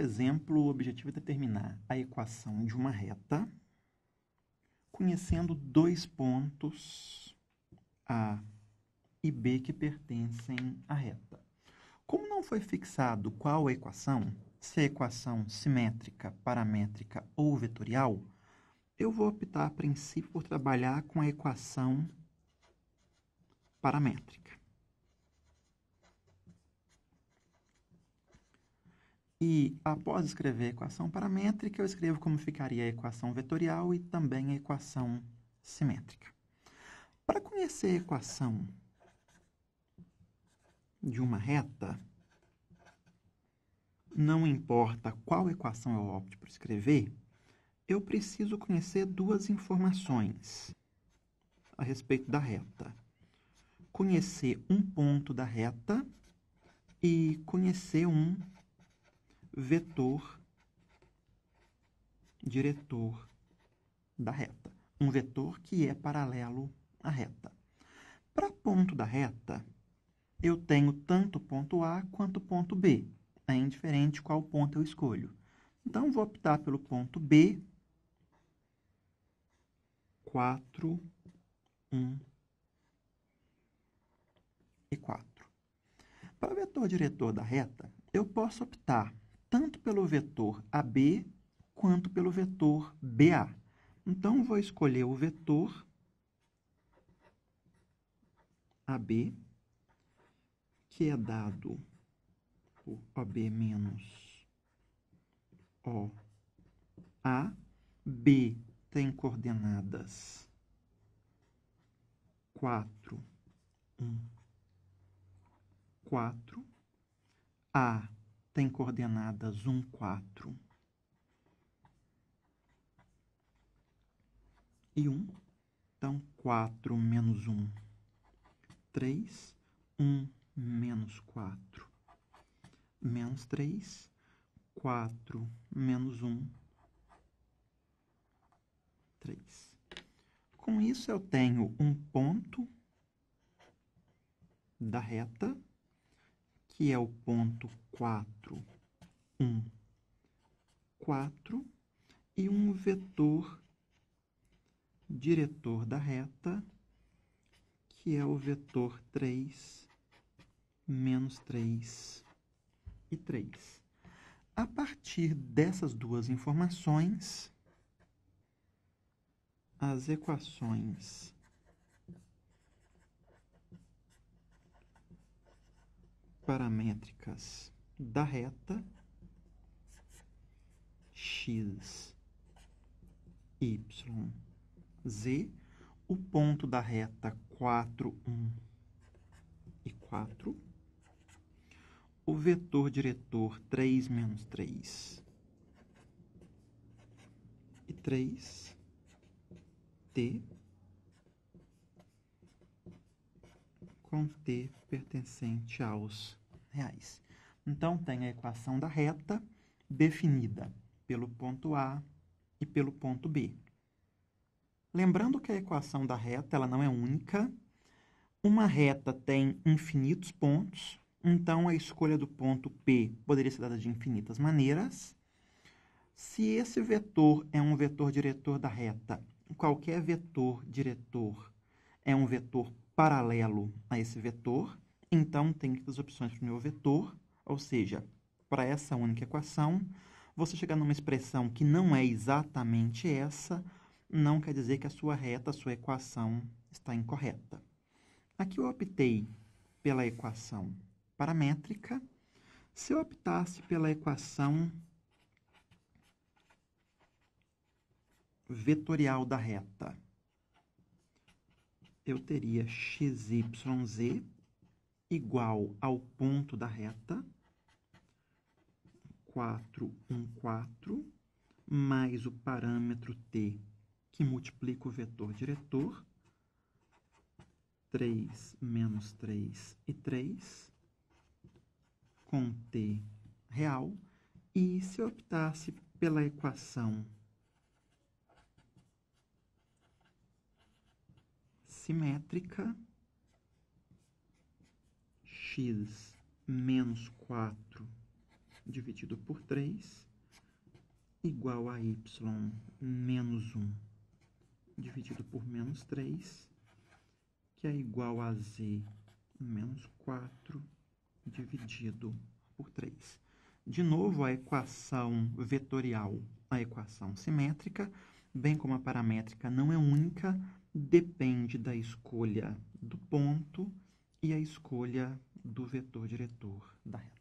Nesse exemplo, o objetivo é determinar a equação de uma reta conhecendo dois pontos A e B que pertencem à reta. Como não foi fixado qual a equação, se a equação simétrica, paramétrica ou vetorial, eu vou optar a princípio por trabalhar com a equação paramétrica. E, após escrever a equação paramétrica, eu escrevo como ficaria a equação vetorial e também a equação simétrica. Para conhecer a equação de uma reta, não importa qual equação eu opte por escrever, eu preciso conhecer duas informações a respeito da reta. Conhecer um ponto da reta e conhecer um vetor diretor da reta. Um vetor que é paralelo à reta. Para ponto da reta, eu tenho tanto ponto A quanto ponto B. É indiferente qual ponto eu escolho. Então, vou optar pelo ponto B. 4, 1 e 4. Para o vetor diretor da reta, eu posso optar tanto pelo vetor AB quanto pelo vetor BA. Então, vou escolher o vetor AB, que é dado por OB menos OA. B tem coordenadas 4, 1, 4. A tem coordenadas 1, 4 e 1. Então, 4 menos 1, 3. 1 menos 4, menos 3. 4 menos 1, 3. Com isso, eu tenho um ponto da reta que é o ponto 4, 1, 4, e um vetor diretor da reta, que é o vetor 3, menos 3 e 3. A partir dessas duas informações, as equações paramétricas da reta x, y, z, o ponto da reta 4, 1 e 4, o vetor diretor 3 menos 3 e 3, t, com t pertencente aos reais. Então, tem a equação da reta definida pelo ponto A e pelo ponto B. Lembrando que a equação da reta ela não é única. Uma reta tem infinitos pontos, então a escolha do ponto P poderia ser dada de infinitas maneiras. Se esse vetor é um vetor diretor da reta, qualquer vetor diretor é um vetor paralelo a esse vetor. Então, tem as opções para o meu vetor, ou seja, para essa única equação, você chegar numa expressão que não é exatamente essa, não quer dizer que a sua reta, a sua equação está incorreta. Aqui eu optei pela equação paramétrica. Se eu optasse pela equação vetorial da reta, eu teria xyz igual ao ponto da reta, 4, 1, 4, mais o parâmetro t, que multiplica o vetor diretor, 3 menos 3 e 3, com t real. E se eu optasse pela equação simétrica, x menos 4 dividido por 3 igual a y menos 1 dividido por menos 3, que é igual a z menos 4 dividido por 3. De novo, a equação vetorial, a equação simétrica, bem como a paramétrica não é única, depende da escolha do ponto e a escolha do vetor diretor da reta.